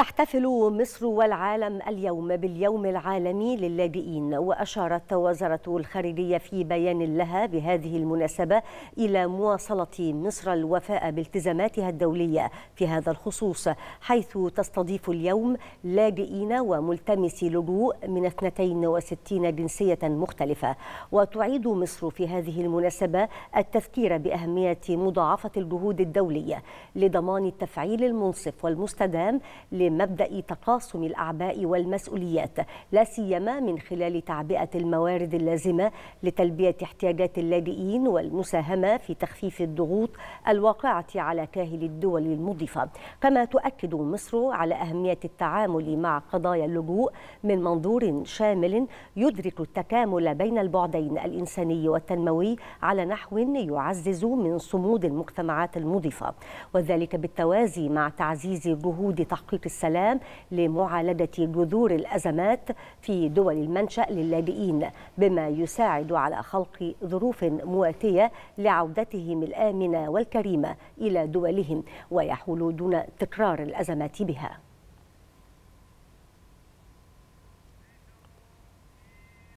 تحتفل مصر والعالم اليوم باليوم العالمي للاجئين وأشارت وزارة الخارجية في بيان لها بهذه المناسبة إلى مواصلة مصر الوفاء بالتزاماتها الدولية في هذا الخصوص حيث تستضيف اليوم لاجئين وملتمسي لجوء من 62 جنسية مختلفة وتعيد مصر في هذه المناسبة التذكير بأهمية مضاعفة الجهود الدولية لضمان التفعيل المنصف والمستدام مبدأ تقاسم الأعباء والمسؤوليات لا سيما من خلال تعبئة الموارد اللازمة لتلبية احتياجات اللاجئين والمساهمة في تخفيف الضغوط الواقعة على كاهل الدول المضيفة كما تؤكد مصر على أهمية التعامل مع قضايا اللجوء من منظور شامل يدرك التكامل بين البعدين الإنساني والتنموي على نحو يعزز من صمود المجتمعات المضيفة وذلك بالتوازي مع تعزيز جهود تحقيق السلام لمعالجة جذور الأزمات في دول المنشأ للاجئين بما يساعد على خلق ظروف مواتية لعودتهم الآمنة والكريمة إلى دولهم ويحول دون تكرار الأزمات بها